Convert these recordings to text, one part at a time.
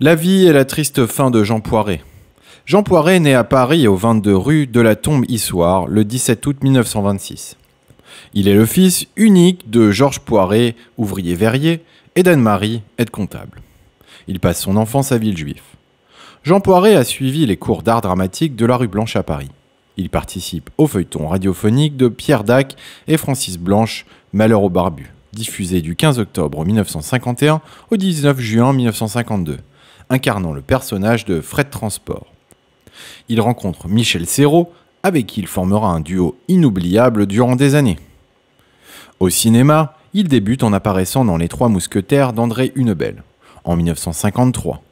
La vie et la triste fin de Jean Poiret. Jean Poiret naît à Paris au 22 rue de la Tombe Issoire le 17 août 1926. Il est le fils unique de Georges Poiret, ouvrier verrier, et d'Anne-Marie, aide-comptable. Il passe son enfance à Villejuif. Jean Poiret a suivi les cours d'art dramatique de la rue Blanche à Paris. Il participe au feuilleton radiophonique de Pierre Dac et Francis Blanche, Malheur au barbu, diffusé du 15 octobre 1951 au 19 juin 1952 incarnant le personnage de Fred Transport. Il rencontre Michel Serrault, avec qui il formera un duo inoubliable durant des années. Au cinéma, il débute en apparaissant dans Les Trois Mousquetaires d'André Hunebelle, en 1953.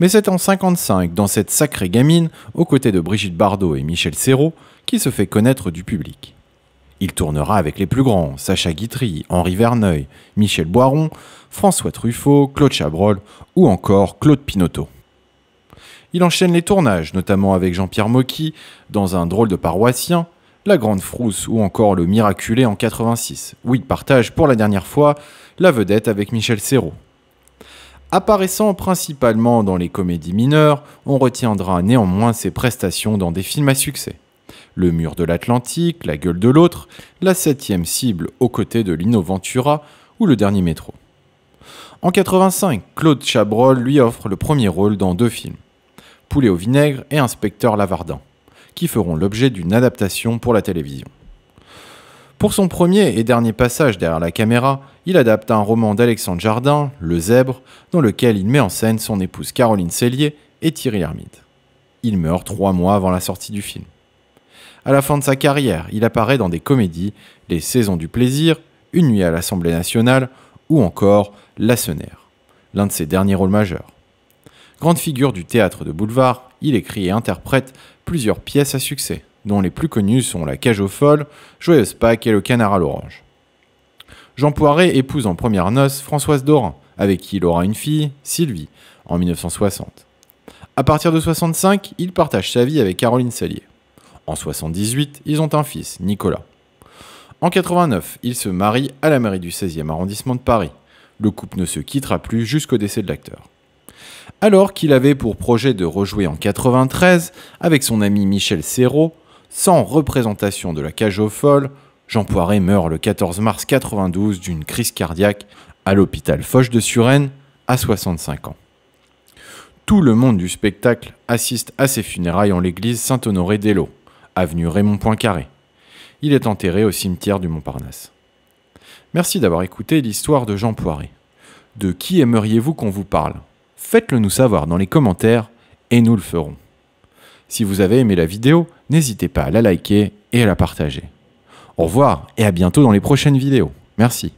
Mais c'est en 1955, dans cette sacrée gamine, aux côtés de Brigitte Bardot et Michel Serrault, qu'il se fait connaître du public. Il tournera avec les plus grands, Sacha Guitry, Henri Verneuil, Michel Boiron, François Truffaut, Claude Chabrol ou encore Claude Pinoteau. Il enchaîne les tournages, notamment avec Jean-Pierre Mocky dans Un drôle de paroissien, La Grande Frousse ou encore Le Miraculé en 86, où il partage pour la dernière fois la vedette avec Michel Serrault. Apparaissant principalement dans les comédies mineures, on retiendra néanmoins ses prestations dans des films à succès le mur de l'Atlantique, la gueule de l'autre, la septième cible aux côtés de Lino Ventura ou le dernier métro. En 85, Claude Chabrol lui offre le premier rôle dans deux films, Poulet au vinaigre et Inspecteur Lavardin, qui feront l'objet d'une adaptation pour la télévision. Pour son premier et dernier passage derrière la caméra, il adapte un roman d'Alexandre Jardin, Le Zèbre, dans lequel il met en scène son épouse Caroline Cellier et Thierry Hermite. Il meurt trois mois avant la sortie du film. À la fin de sa carrière, il apparaît dans des comédies, Les Saisons du Plaisir, Une nuit à l'Assemblée nationale ou encore La lacenaire l'un de ses derniers rôles majeurs. Grande figure du théâtre de boulevard, il écrit et interprète plusieurs pièces à succès, dont les plus connues sont La Cage aux Folles, Joyeuse Pâques et Le Canard à l'Orange. Jean Poiret épouse en première noces Françoise Dorin, avec qui il aura une fille, Sylvie, en 1960. À partir de 65, il partage sa vie avec Caroline Salier. En 78, ils ont un fils, Nicolas. En 89, ils se marient à la mairie du 16e arrondissement de Paris. Le couple ne se quittera plus jusqu'au décès de l'acteur. Alors qu'il avait pour projet de rejouer en 93 avec son ami Michel Serrault, sans représentation de la cage aux folles, Jean Poiret meurt le 14 mars 92 d'une crise cardiaque à l'hôpital Foch de Suresnes à 65 ans. Tout le monde du spectacle assiste à ses funérailles en l'église Saint-Honoré d'Elo avenue Raymond Poincaré. Il est enterré au cimetière du Montparnasse. Merci d'avoir écouté l'histoire de Jean Poiré. De qui aimeriez-vous qu'on vous parle Faites-le nous savoir dans les commentaires et nous le ferons. Si vous avez aimé la vidéo, n'hésitez pas à la liker et à la partager. Au revoir et à bientôt dans les prochaines vidéos. Merci.